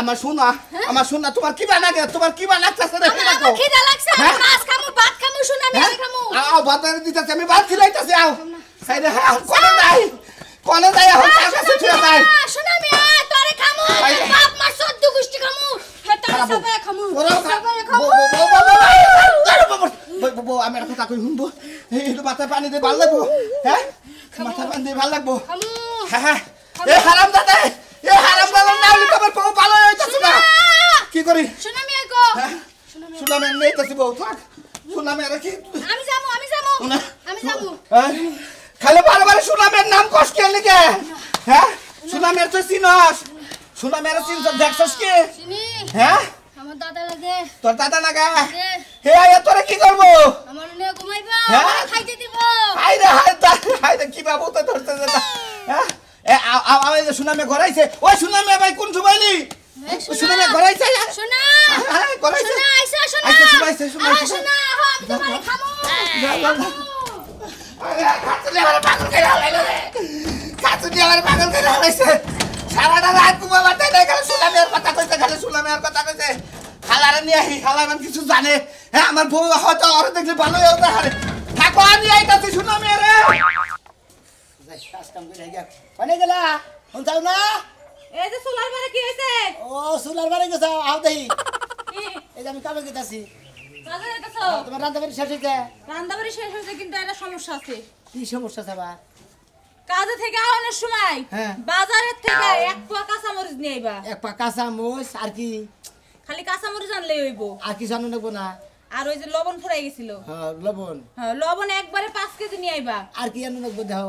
আমার শোনা আমার শোনা তোমার কি বানা গে তোমার কি বানা লাগছে রে কি লাগো কি লাগছে মাছ খামু ভাত খামু শোনা আমি খামু আও ভাত আমি দিতাছি আমি আও সাইডে হ্যাঁ কোন নাই কোন নাই খামু বাপ মা সদ্য গুষ্টি খামু হেতারে সবাই কথা কই শুনবো এই মাথায় পানি দিয়ে ভাল লাগবো হ্যাঁ মাথায় পানি দিয়ে ভাল লাগবো হ্যাঁ হ্যাঁ এ হারাম দাদা এ হারাম দাদা না হলে তোমার বউ ভালো হইতাছ না কি করি শুনা মিয়া গো শুনা মিয়া নেই তাছি বউ থাক শুনা মিয়া রাখি আমি যাবো আমি যাবো আমি যাবো হ্যাঁ? খালি বারে বারে শুনা মিয়ার নাম কষ্ট কেন লিখে হ্যাঁ শুনা মিয়ার তো চিনস শুনা মিয়ার চিনস দেখছস কি চিনি হ্যাঁ আমার দাদা লাগে তোর দাদা লাগা হে আয়া তোরা কি করবো আমার নে ঘুমাইবা হ্যাঁ? খাইতে দিব হাই রে হাই তা হাই রে কি বাবু তো ধরতে দাদা হ্যাঁ, হ্যাঁ? সুনামে ঘরাইছে ওই সুনামে ভাই কোন সুবাইলি সুনামে ঘরাইছে সুনা ঘরাইছে সুনা সুনাইছে সুনাইছে সুনা হম তোমারে খামু সারাটা রাত কুমা মাথায় নাই খালি সুনামে আর কথা কইছে খালি সুনামে আর কথা কইছে খালারে নিয়ে আহি খালা কিছু জানে হ্যাঁ আমার বউ হয়তো আরো দেখলে ভালোই হবে থাকো আমি আইতাছি সুনামে রে কাজে গেতাছ তোমার সময় হ্যাঁ। বাজারের থেকে এক পোয়া কাঁচা মরিচ নিয়ে এক পোয়া কাঁচা মরিচ আর কি খালি কাঁচা মরিচ আনলেই হইব আর কি জানো নেবো না আর ওই যে লবণ ফুরাই গেছিল হ্যাঁ, লবণ হ্যাঁ, লবণ একবারে পাঁচ কেজি নিয়ে আইবা আর কি আনো আনন্দ দেখো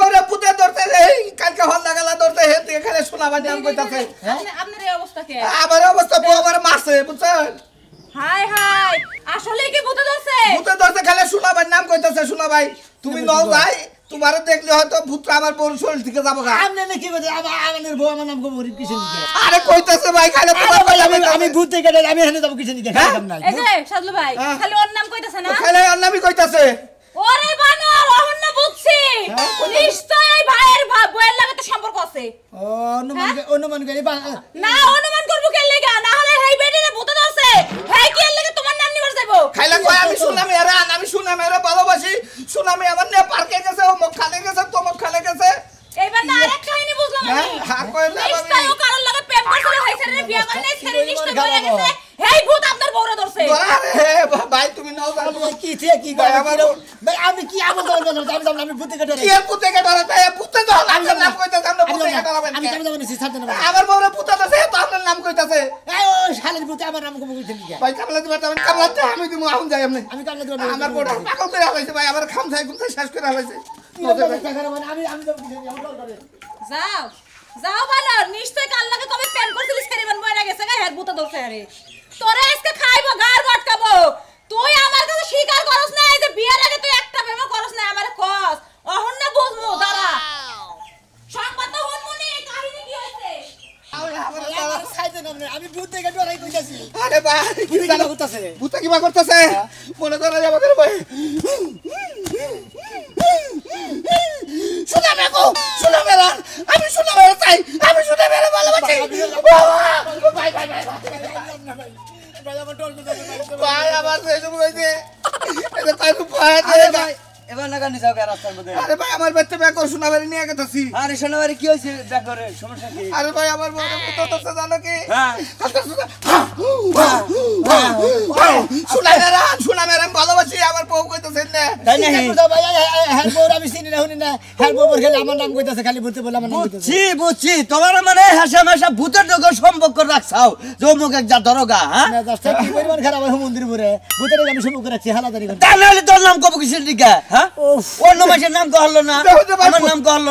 পোলাবা দাম কইতাছে হ্যাঁ? আপনার এই অবস্থা কে আমার অবস্থা পোলাবার মারছে বুঝছেন হাই হাই আসলে কি বুতে ধরছে বুতে ধরছে খালে শোনাবার নাম কইতাছে শোনাবাই তুমি নও ভাই তোমার দেখলে হয়তো ভূত আমার বোন শরীর থেকে যাবো আমনে নাকি বলে আমার আমাদের বউ আমার নাম কো গরিব কিসে নিতে আরে কইতাছে ভাই খালি তোমার ভাই আমি আমি ভূত থেকে আমি এখানে যাব কিছু নিতে খাইতাম এই যে সাদলু ভাই হ্যাঁ। খালি ওর নাম কইতাছে না খালি ওর নামই কইতাছে ওরে বানর অহন বুঝছি হ্যাঁ, নিশ্চয় এই ভাইয়ের বইয়ের লাগে সম্পর্ক আছে অনুমান হ্যাঁ? অনুমান করি না অনুমান করব কে লাগা না হলে হেই বেডিরে ভূতে দছে হেই কে লাগে তোমার নাম নিবার যাইবো খাইলা কই আমি শুনলাম এরা আমি শুনলাম এরা ভালোবাসি শুনলাম আমার নে পার্কে গেছে ও মক খালে গেছে তো মক খালে গেছে এইবার না আরেক কাহিনী বুঝলাম আমি হ্যাঁ, হ্যাঁ কইলাম আমি নিশ্চয় ও কারোর লাগে প্রেম করছিল ভাই স্যারের বিয়ে করে নাই স্যারের নিশ্চয় করে গেছে হেই ভূত আপনার বউরে ধরছে ধরা ভাই তুমি নাও জানো কি থে কি করে আমি ভূতে কাটা কি ভূতে কাটা রে তাই ভূতে তো আমি নাম কইতাছে আমরা ভূতে কাটা রাবেন আমি কেন জানি সিস্টার জানা আমার বউরে যাও যাও বালা নিশ্চয় কাল লাগে কবে প্যান করছিলি ছেড়ে বান গেছে গায় হাত ভূতে ধরছে আরে পুতা কিবা করতেছে হ্যাঁ। মনে করা যাবে হ্যাঁ। হ্যাঁ, হ্যাঁ, নাম তোমার মানে হাসা মাসা ভূতের যোগ সম্পর্ক রাখছাও যমুক এক দরগা হ্যাঁ খারাপ হয় মন্দির ভরে ভূতের আমি সম্পর্ক রাখছি হালাদারি তোর নাম কব কিসের দিকে হ্যাঁ অন্য মাসের নাম কহলো না আমার নাম কহলো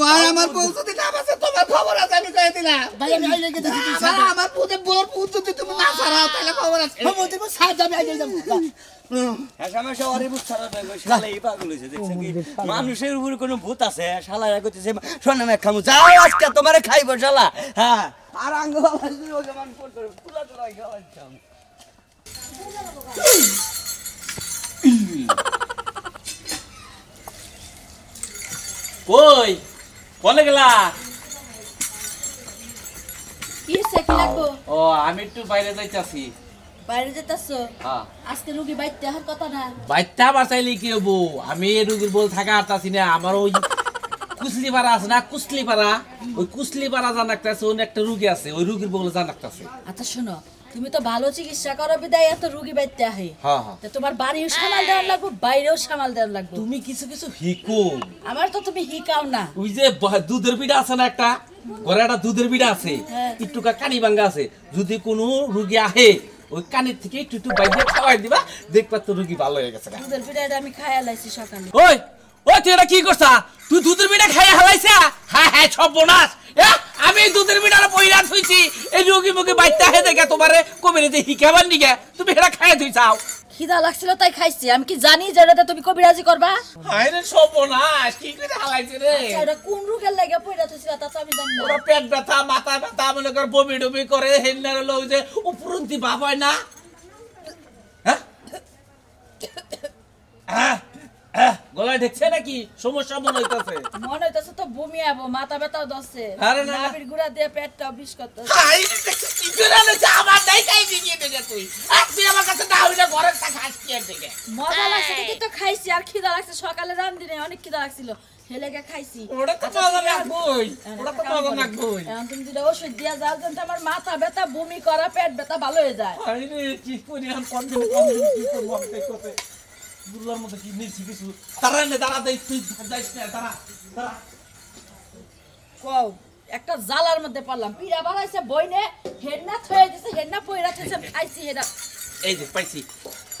ভাই আমার তোমার খবর আছে আমি কয়ে দিলাম ভাই আমি আইলে ভাই আমার পুতে তুমি না তাহলে খবর আছে খবর আইলে যাব হ্যাঁ, মানুষের উপর কোন ভূত আছে হ্যাঁ, শালা রাখতেছে সোনা মেঘ খামু যাও আজকে তোমার খাইবো শালা হ্যাঁ আর কই কলে গেলা আমি একটু বাইরে যাইতাছি বাইরে হ্যাঁ। রুগী কথা কি আমি রুগীর বল না আমার ওই কুসলি পাড়া আছে না কুসলি পাড়া ওই কুসলি পাড়া রুগী আছে ওই রুগীর বলে আচ্ছা শোনো তুমি তো ভালো চিকিৎসা করো বিদায় এত রুগী বাইতে আহে হ্যাঁ, হ্যাঁ। তোমার বাড়িও সামাল দেওয়ার লাগবে বাইরেও সামাল দেওয়ার লাগবে তুমি কিছু কিছু হিকো আমার তো তুমি হিকাও না ওই যে দুধের পিঠা আছে না একটা ঘরে একটা দুধের পিঠা আছে হ্যাঁ। একটু কানি ভাঙ্গা আছে যদি কোনো রুগী আহে ওই কানের থেকে একটু একটু বাইরে খাওয়াই দিবা দেখবা তো রুগী ভালো হয়ে গেছে দুধের পিঠাটা আমি খাইয়া লাইছি সকালে ওই ও তুই এটা কি করছা তুই দুধের বিড়া খাইয়া হালাইছা হ্যাঁ হ্যাঁ সব বোনাস আমি দুধের বিড়ার পইরা থুইছি এই রোগী মুখে বাইতা হে দেখে তোমারে কবিরে যে হিকাবার নিগে তুমি এটা খাইয়া চাও খিদা লাগছিল তাই খাইছি আমি কি জানি যে এটাতে তুমি কবিরাজি করবা হায় রে সর্বনাশ কি করে হালাইছে রে আচ্ছা, এটা কোন রোগের লাগে পড়া থইছিল তা আমি জানি ওরা পেট ব্যথা মাথা ব্যথা মনে কর বমি ডমি করে হেন্নার লও যে উপরন্তি ভাব হয় না হ্যাঁ, হ্যাঁ? গলায় নাকি সমস্যা মনে হইতাছে মনে হইতাছে তো বমি আবো মাথা দছে আরে না নাভির গুড়া দিয়ে পেটটা আমার খাই দিয়ে তুই আমার কাছে না আর মজা লাগছে তুই তো খাইছি আর খিদা লাগছে সকালে রান দিনে অনেক খিদা লাগছিল হেলেগা খাইছি ওটা তো আচ্ছা, মজা লাগবই হ্যাঁ, ওটা তো মজা লাগবই এখন তুমি ওষুধ দিয়া যাও যেন আমার মাথা ব্যথা বমি করা পেট ব্যথা ভালো হয়ে যায় আরে কি করি কি করব আমি করতে বুড়লার মধ্যে কি নিচ্ছি কিছু তারা এনে দাঁড়া দেয় তুই যাইস না তারা তারা কও একটা জালার মধ্যে পারলাম পিড়া বাড়াইছে বইনে হেডনা থয়ে দিছে হেডনা পয়রা থয়েছে খাইছি হেডা এই যে পাইছি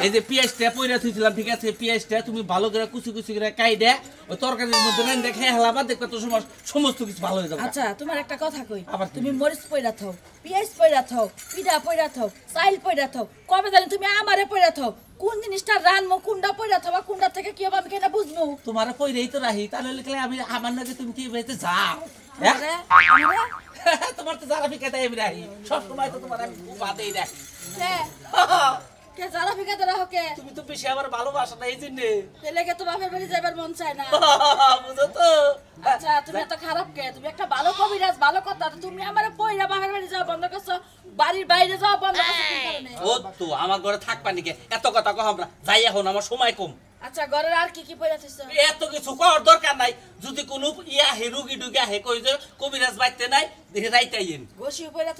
এই যে পেঁয়াজটা পয়রা থুইছিলাম ঠিক আছে পেঁয়াজটা তুমি ভালো করে কুচি কুচি করে দে ও তরকারির মধ্যে রান দেখে হেলাবা দেখবে তো সময় সমস্ত কিছু ভালো হয়ে যাবে আচ্ছা তোমার একটা কথা কই আবার তুমি মরিচ পয়রা থাও পেঁয়াজ পয়রা থাও পিঠা পয়রা থাও চাইল পয়রা থাও কবে জানি তুমি আমারে পয়রা থাও কোন জিনিসটা রানমো কোনটা পয়রা থাও কোনটা থেকে কি হবে আমি কেনা বুঝবো তোমার পয়রাই তো রাহি তাহলে লিখলে আমি আমার নাকি তুমি কি বেড়াইতে যাও হ্যাঁ? তোমার তো যারা ফিকাতে আমি রাহি সবসময় তো তোমার আমি বাদেই রাখি হ্যাঁ কে হকে তুমি তো বেশি আমার ভালোবাসো না এই জন্য তো বাপের বাড়ি যাবার মন চায় না বুঝো তো আচ্ছা তুমি এত খারাপ কে তুমি একটা ভালো কবিরাজ ভালো কথা তুমি আমার পয়রা বাপের বাড়ি বন্ধ করছো বাড়ির বাইরে যাওয়া বন্ধ করছো ও তো আমার ঘরে থাকবা নাকি এত কথা কহ আমরা যাই এখন আমার সময় কম আচ্ছা গরের আর কি কি পয়লা থাকছে এত কিছু কর দরকার নাই যদি কোন ইয়া হে রুগী ডুগি আহে কই যে কবিরাজ বাইতে নাই দেখে যাইতে আইন গোসি পয়লা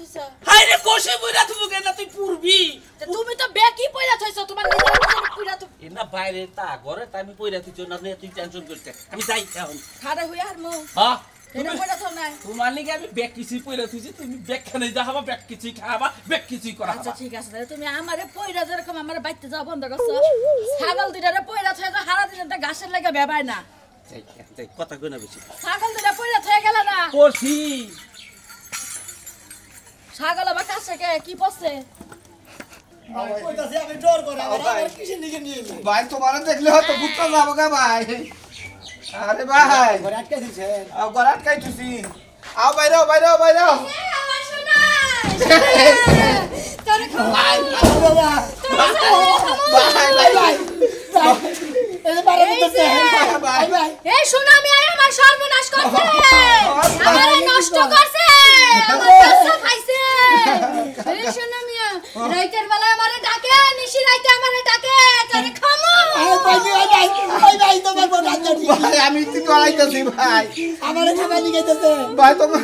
হাই রে গোসি পয়লা তুমি কেন তুই পুরবি তুমি তো বে কি পয়লা তোমার নিজের পয়লা তো বাইরে তা গরে তা আমি পয়লা থাকছি না তুই টেনশন করছিস আমি যাই এখন খাড়া হই আর মো হ্যাঁ তোমার লিগে আমি ব্যাগ কিছুই থুইছি তুমি ব্যাগ ব্যাগ কিছুই খাবা ব্যাগ কিছুই করা আচ্ছা ঠিক আছে তাহলে তুমি আমারে যেরকম আমারে বাইতে যাও বন্ধ করছো ছাগল দুটারে পয়রা থয়ে যাও হারা দিন ঘাসের লাগে না কথা বেশি ছাগল দুটা থয়ে গেল না করছি ছাগল আবার কাছে কে কি পড়ছে ভাই তোমার দেখলে হয়তো বুঝতে যাবো গা ভাই আরে ভাই ঘরে আটকাই দিছে আও ঘরে আটকাই দিছি আও বাইরে আও বাইরে আও বাইরে তোর ভাই এই আমি আমার সর্বনাশ আমার নষ্ট করছে দিতেছি ভাই আমারে খাবার দিতেছে ভাই তোমার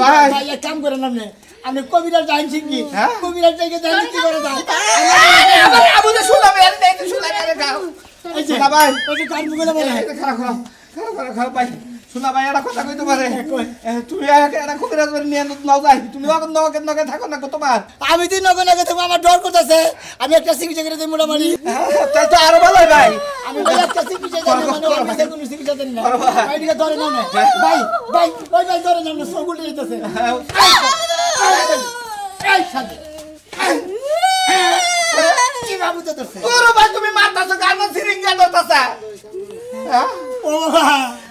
ভাই ভাই এক কাম করে নামনে আমি কবিরাজ জানি শিখি হ্যাঁ? কবিরাজ জায়গা জানি কি করে দাও আমার আবু তো শুনলাম এর দেখতে শুনলাম এর গাও এই যে ভাই ওই যে কার মুখে বলে খারাপ খারাপ খারাপ খারাপ ভাই শোনা ভাই এটা কথা কইতে পারে হ্যাঁ, তুমি এটা খুব রাজবাড়ি নিয়ে নাও যাই তুমি নগদ নগদ নগদ থাকো না তোমার আমি তো নগদ নগদ থাকবো আমার ডর করতেছে আমি একটা সিকিউরিটি করে দিই মোটামুটি হ্যাঁ, তাহলে তো আরো ভালো ভাই আমি ভাই একটা সিকিউরিটি জানি মানে হ্যাঁ। কি বাবু তোর ভাই তুমি মারতাছো গান সিরিঙ্গা দতাছা ও বাবা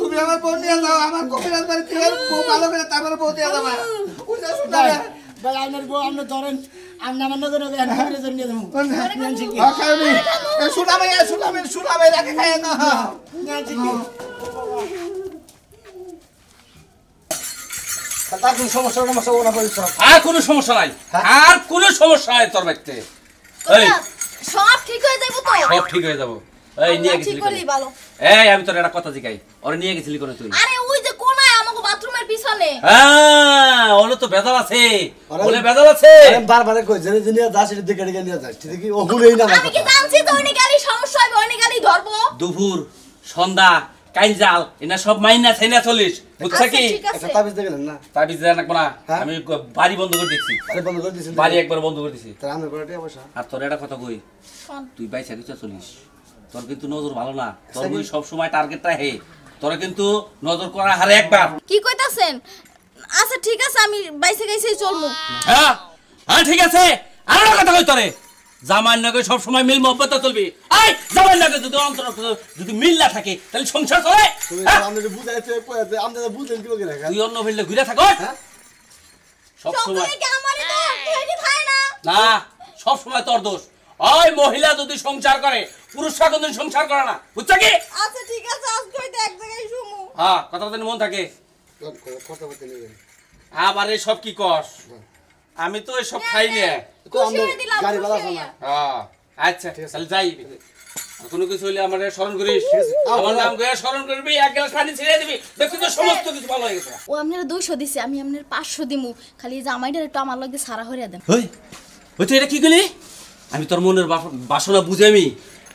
তুমি আমার বউ নিয়ে যাও আমার কপিরাজ বাড়ি থেকে বউ ভালো করে তারপরে বউ দিয়ে যাবা আপনার বউ আপনি ধরেন আর কোনো সমস্যা নাই হ্যাঁ? আর কোনো সমস্যা নাই তোর ব্যক্তি সব ঠিক হয়ে যাবো সব ঠিক হয়ে যাবো আমি তোর একটা কথা নিয়ে গেছিলি হ্যাঁ, তো আছে আছে দুপুর সন্ধ্যা কাইল জাল এনা সব মাইনা ছাইনা চলিস বুঝছ আচ্ছা, কি একটা তাবিজ দিয়ে না তাবিজ দেন না হ্যাঁ? আমি বাড়ি বন্ধ করে দিছি আরে বন্ধ করে দিছি বাড়ি একবার বন্ধ করে দিছি আমার অবশ্য আর তোর একটা কথা কই তুই বাইসা কিছু চলিস তোর কিন্তু নজর ভালো না তোর সব সবসময় টার্গেটটা হে তোর কিন্তু নজর করা হারে একবার কি কইতাছেন আচ্ছা ঠিক আছে আমি বাইসে গাইসে চলবো হ্যাঁ হ্যাঁ ঠিক আছে আর কথা কই তোরে জামাই নাকে সব সময় মিল মহব্বত চলবি আই জামাই নাকে যদি অন্তর যদি মিল না থাকে তাহলে সংসার চলে হ্যাঁ? আমাদের বুঝাইতে কইতে আমাদের বুঝেন কি লাগে তুই অন্য ভিড়লে ঘুরে থাকো সব সময় না সব সময় তোর দোষ ওই মহিলা যদি সংসার করে পুরুষরা কোনদিন সংসার করে না বুঝছ কি আচ্ছা ঠিক আছে আজকে হয়তো এক জায়গায় শুমু হ্যাঁ কথা বলতে মন থাকে কথা বলতে নেই আবার এই সব কি কস হ্যাঁ। আমি তো এসব হ্যাঁ, খাই হ্যাঁ, না গাড়ি বালা খাওয়া হ্যাঁ আচ্ছা তাহলে যাই কোনো কিছু হলে আমার স্মরণ করিস আমার নাম গয়া স্মরণ করবি এক গ্লাস পানি ছেড়ে দিবি দেখবি তো সমস্ত কিছু ভালো হয়ে গেছে ও আপনার 200 দিছে আমি আপনার 500 দিমু খালি জামাইটা একটু আমার লাগে সারা হইয়া দেন ওই ওই তো এটা কি করলি আমি তোর মনের বাসনা বুঝে আমি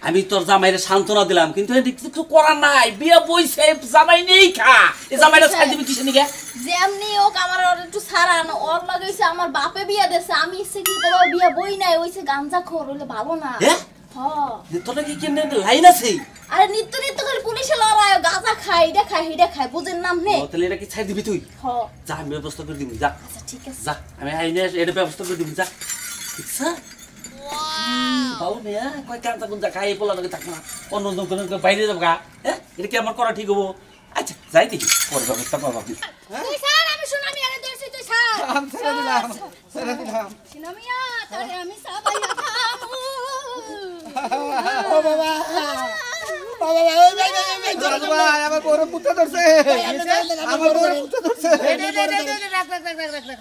আমি তোর জামাইরে সান্ত্বনা দিলাম কিন্তু কিছু করার নাই বিয়ে বইছে জামাই নেই খা এই জামাইরে ছাড় দিবি কিসে নিকে যেমনি হোক আমার ওর একটু সারান ওর লাগাইছে আমার বাপে বিয়ে দেছে আমি ইচ্ছে কি করে বিয়ে বই নাই ওইছে গাঞ্জা খোর হইলে ভালো না তোর কি কেন লাইন আছে আরে নিত্য নিত্য করে পুলিশে লড়ায় গাঁজা খায় এটা খায় এটা খায় বুঝেন নাম নে তাহলে এটা কি ছাই দিবি তুই হ যা আমি ব্যবস্থা করে দিবি যা আচ্ছা ঠিক আছে যা আমি এটা ব্যবস্থা করে দিবি যা ঠিক আছে তাও নিয়ে হ্যাঁ? কয় কাঁচা কোন জায়গা এই পোলা থাক না অন্য কোনো বাইরে যাবো গা হ্যাঁ এটা কি আমার করা ঠিক হবো আচ্ছা যাই দেখি পরে ব্যবস্থা পাবো হ্যাঁ?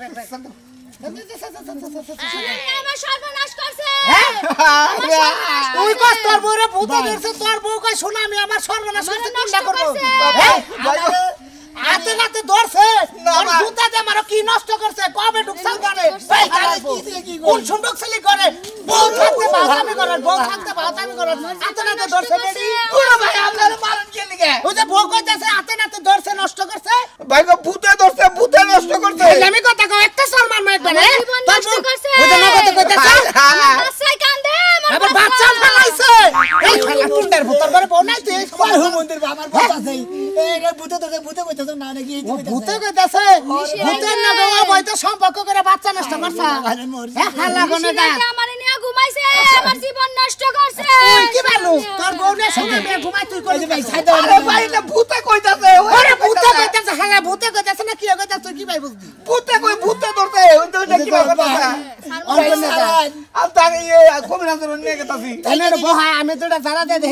আপনি তোর বউরে তোর বউকে শোনা আমি আমার সর্বনাশ করছে করবো হাতে নাতে ধরছে জুতা দিয়ে মারো কি নষ্ট করছে কবে ঢুকছাল করে কোন শুন ঢুকছিলি করে বউ থাকতে বাতামি করার বউ থাকতে বাতামি করার হাতে নাতে ধরছে বেটি কোন ভাই আপনার মারণ কে লিগে ওই যে ভোগ কইতাছে হাতে নাতে ধরছে নষ্ট করছে ভাই গো ভূতে ধরছে ভূতে নষ্ট করছে আমি কথা কও একটা শর্মার মাইক বানে হ্যাঁ? তোর নষ্ট করছে ওই যে নগদ কইতাছে আচ্ছা কান্দে বাচ্চা ফেলাইছে এই খেলা টুন্ডার ভূতর করে মানে বনাই তুই সবার হু মন্দির বাবার কথা সেই এইটা ভূতে তোকে ভূতে কইতে না নাকি ভূতে কইতাছে ভূতের না বাবা সম্পর্ক করে বাচ্চা নষ্ট করছ আরে লাগাইছে আমার জীবন নষ্ট করছে কি বালু তোর বউ সঙ্গে মেয়ে ঘুমাই তুই কই ভাই সাদা আরে ভাই ভূতে কইতাছে আরে ভূতে কইতাছে হালা ভূতে কইতাছে না কি কইতাছে তুই কি ভাই বুঝলি ভূতে কই ভূতে ধরতে কি কথা আর তার ইয়ে নিয়ে গেতাছি তাহলে বহা আমি তোটা দে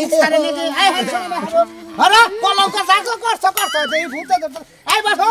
আরে কলঙ্ক করছ করছ এই ভূতে ধরতে বাসো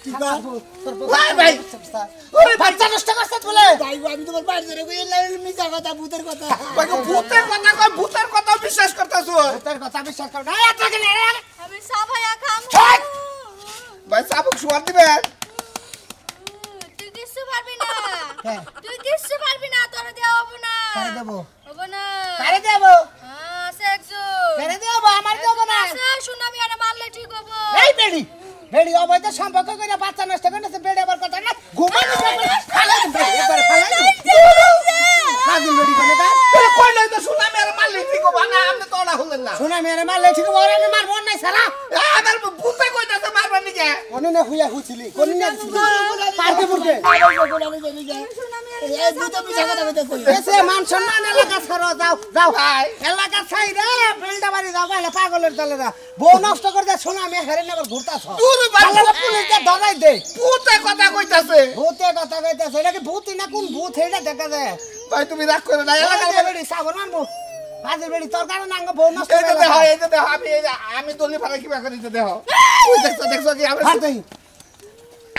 ভূতের কথা বিশ্বাস করতেছ ভূতের কথা বিশ্বাস করো আমি সাফায়া খাম ভাই সাপুক শুয়ার দিবে তুই কিছু পারবি না তুই কিছু পারবি না তোর দেয়া হবো না দেবো হবো না কারে দেবো হ্যাঁ সে আমার দেবো না শুন আমি আরে মারলে ঠিক হবো এই বেড়ি বেড়ি অবৈধ সম্পর্ক করে বাচ্চা নষ্ট করে বেড়ে আবার কথা না ঘুমানো ফালাই বেড়ি এবার ফালাই ফাদিল বেড়ি কোনে কা কই নাই তো শুনা মেরে মারলে ঠিক হবে না আপনি তো ওড়া হলেন না শুনা মেরে মারলে ঠিক হবে ওরে আমি মারব নাই সারা আমার হুইয়া হুছিলি কোনে না পারতে পাগলের দলেরা বউ নষ্ট করে দেয় শোনা আমি হেরে নগর ঘুরতাছ পুলিশকে ধরাই দে ভূতে কথা কইতাছে ভূতে কথা কইতাছে এটা কি ভূত না কোন ভূত এটা দেখা যায় ভাই তুমি রাগ করে না সাবন মানবো বাজার বেড়ি তরকারি নাঙ্গ বউ নষ্ট করে দেয় আমি আমি দলি ফালা কি করে দেহ দেখছো দেখছো কি আমি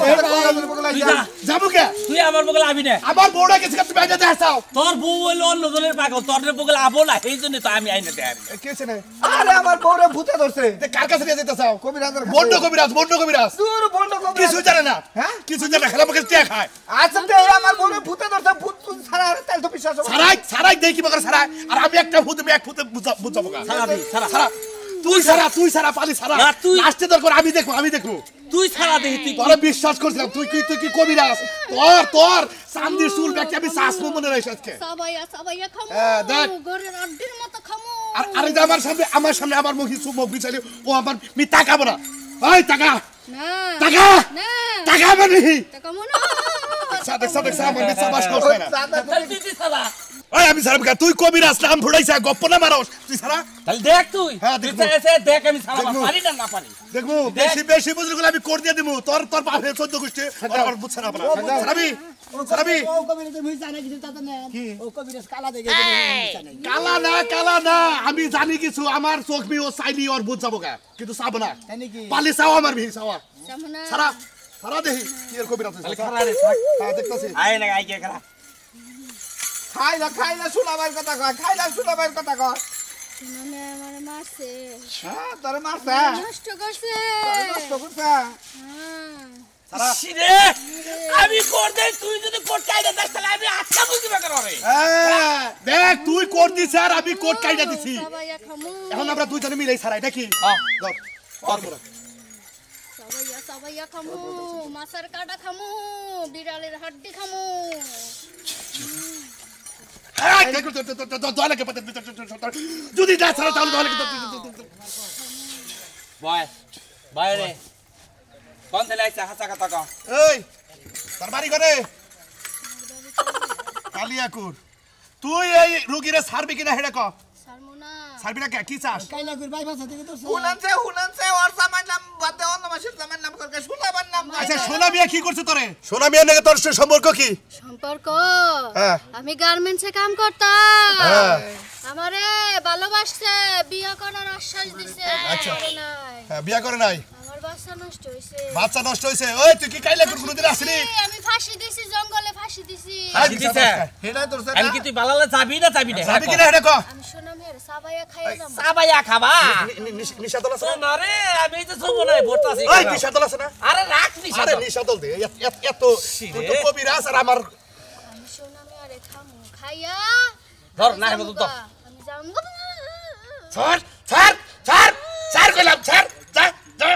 তোর বউ হলো তোর বগলে এই জন্য আমি আইনা ধরছে কার কাছে নিয়ে যেতে বন্ড কবিরাজ বন্ড কবিরাজ বন্ড কবিরাজ কিছু না হ্যাঁ কিছু খেলা মুখে খায় আচ্ছা তো আমার বউরে ভূতে ধরছে ভূত তুই বিশ্বাস হবে সারাই দেখি সারাই আর আমি একটা ভূত আমি এক ভূতে বুঝাবো সারা সারা তুই সারা তুই সারা পালি সারা না তুই আসতে দরকার আমি দেখো আমি দেখো তুই সারা দেহি তুই তোরা বিশ্বাস করছিলাম তুই কি তুই কি কবিরাজ তোর তোর চান্দির চুল ব্যাগটা আমি শাসমো মনে রাখিস আজকে সবাই সবাই খামু দেখ গরের আড্ডির মতো খামু আর আরে আমার সামনে আমার সামনে আমার মুখে চুপ মুখ বিচালি ও আমার মি টাকা না ভাই টাকা না টাকা না টাকা টাকা তাকাবো না তাকাবো না সাদেক আচ্ছা, সাদেক সামান্য সাবাস করছ না ওই আমি সারাম তুই কবির আসলাম ফুড়াইছা গপ্প না মারস তুই সারা তাহলে দেখ তুই হ্যাঁ দেখ তুই এসে দেখ আমি সারা পারি না না পারি দেখব বেশি বেশি বুঝলি আমি কর দিয়ে দিমু তোর তোর বাপে 14 গোষ্ঠী আর আর বুঝছ না আমরা সারাবি সারাবি ও কবির তুমি জানা কিছু তা না ও কবির কালা দেখে কালা না কালা না আমি জানি কিছু আমার চোখ মি ও সাইলি আর বুঝ যাবো গা কিন্তু সাব না পালি সাও আমার ভি সাও সারা সারা দেহি কি এর কবির আছে সারা রে থাক হ্যাঁ, দেখতাছি আয় না আই কে কালা খাইলা খাইলা শুনাবার কথা কয় খাইলা শুনাবার কথা কয় মানে মানে হ্যাঁ। আমি তুই কোর্ট দিস আমি হ্যাঁ, দিছি এখন আমরা দুইজনে মিলে সারাই দেখি খামু মাছের খামু বিড়ালের হাড্ডি খামু দয়ালাকে যদি না ছাড়ো তাহলে দয়ালাকে বয় বয় রে কোন ছেলে আইছে হাসা কথা কও এই তোর বাড়ি করে কালিয়াকুর তুই এই রুগীরে ছাড়বি কিনা হেডে কও সার্বিরা কে কি চাস কাইলে কই ভাই ভাষা থেকে তো হুনানছে হুনানছে ওর সামান নাম বাদে অন্য মাসের সামান নাম করকে সোনাবার নাম আচ্ছা সোনা মিয়া কি করছ তোরে সোনা মিয়া নাকি তোর সম্পর্ক কি সম্পর্ক হ্যাঁ। আমি গার্মেন্টসে কাম করতাম হ্যাঁ। আমারে ভালোবাসছে বিয়া করার আশ্বাস দিছে আচ্ছা হ্যাঁ, বিয়া করে নাই বাচ্চা নষ্ট হইছে ওই তুই কি কাইলা কোন কোনদিন আসলি আমি ফাঁসি দিছি জঙ্গলে ফাঁসি দিছি হ্যাঁ, ফাঁসি দিছে হেডা তোর সাথে আমি কি তুই বালালে যাবি না যাবি না যাবি কি না এটা ক আমি শুনাম হের সাবায়া খাইয়া যাব সাবায়া খাবা নিশা দল আছে না রে আমি তো সব নাই ভর্তা আছি ওই নিশা দল আছে না আরে রাখ নিশা আরে নিশা দল দে এত তুই তো কবি রাস আর আমার আমি শুনাম আরে খামু খাইয়া ধর না হেডা তো আমি যাব ছাড় ছাড় ছাড় ছাড় কইলাম ছাড় যা যা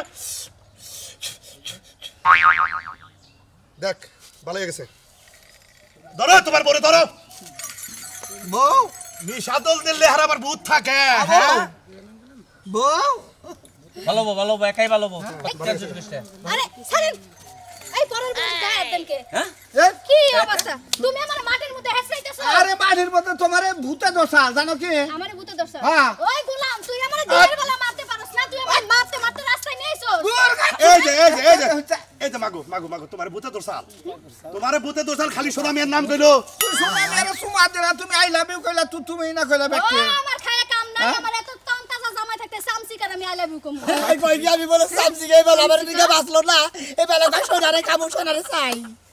দেখ ভালো গেছে ধরো তোমার বড় ধরো বউ নিশাদল দিলে হার আবার ভূত থাকে হ্যাঁ। বউ ভালো বউ ভালো বউ একাই ভালো বউ হ্যাঁ। আরে ছাড়েন এই পরের বউ হ্যাঁ কি অবস্থা তুমি আমার মাটির মধ্যে হেসাইতেছো আরে মাটির মধ্যে তোমারে ভূতে দশা জানো কি আমারে ভূতে দশা হ্যাঁ ওই গোলাম তুই আমারে বেলা তুমি আই লাভ ইউ কইলা তুমি না কইলা ব্যাক আমার খায় কাম জামাই থাকতে সামসি করে আমি আই লাভ ইউ কম কই কই আমি বলে সামসি গই বল আমার দিকে বাসলো না এবেলা সোনারে কামু সোনারে চাই